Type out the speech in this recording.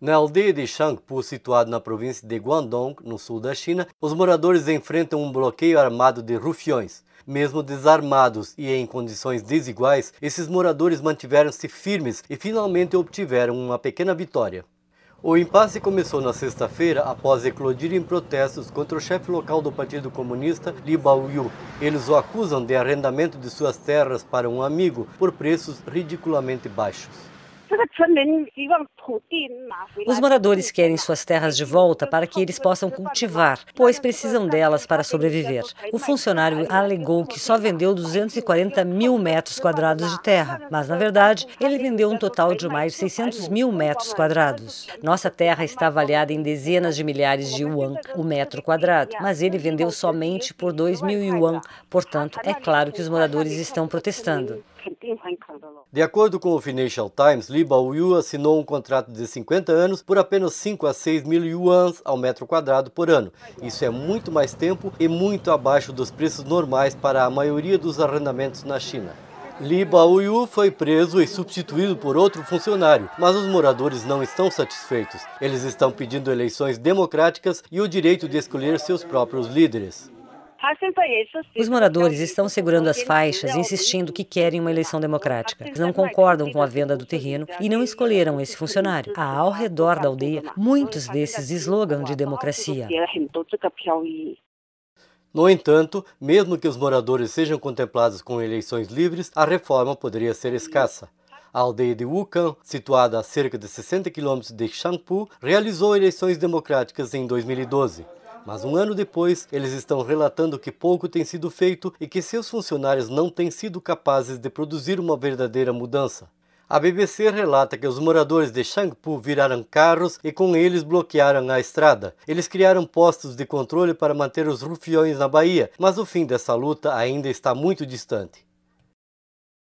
Na aldeia de Shangpu, situada na província de Guangdong, no sul da China, os moradores enfrentam um bloqueio armado de rufiões. Mesmo desarmados e em condições desiguais, esses moradores mantiveram-se firmes e finalmente obtiveram uma pequena vitória. O impasse começou na sexta-feira após eclodirem protestos contra o chefe local do Partido Comunista, Li Baoyu. Eles o acusam de arrendamento de suas terras para um amigo por preços ridiculamente baixos. Os moradores querem suas terras de volta para que eles possam cultivar, pois precisam delas para sobreviver. O funcionário alegou que só vendeu 240 mil metros quadrados de terra, mas, na verdade, ele vendeu um total de mais de 600 mil metros quadrados. Nossa terra está avaliada em dezenas de milhares de yuan o metro quadrado, mas ele vendeu somente por 2 mil yuan, portanto, é claro que os moradores estão protestando. De acordo com o Financial Times, Li Baoyu assinou um contrato de 50 anos por apenas 5 a 6 mil yuans ao metro quadrado por ano. Isso é muito mais tempo e muito abaixo dos preços normais para a maioria dos arrendamentos na China. Li Baoyu foi preso e substituído por outro funcionário, mas os moradores não estão satisfeitos. Eles estão pedindo eleições democráticas e o direito de escolher seus próprios líderes. Os moradores estão segurando as faixas, insistindo que querem uma eleição democrática. Não concordam com a venda do terreno e não escolheram esse funcionário. Há ao redor da aldeia muitos desses slogans de democracia. No entanto, mesmo que os moradores sejam contemplados com eleições livres, a reforma poderia ser escassa. A aldeia de Wukan, situada a cerca de 60 quilômetros de Xangpu, realizou eleições democráticas em 2012. Mas um ano depois, eles estão relatando que pouco tem sido feito e que seus funcionários não têm sido capazes de produzir uma verdadeira mudança. A BBC relata que os moradores de Shangpu viraram carros e com eles bloquearam a estrada. Eles criaram postos de controle para manter os rufiões na Bahia, mas o fim dessa luta ainda está muito distante.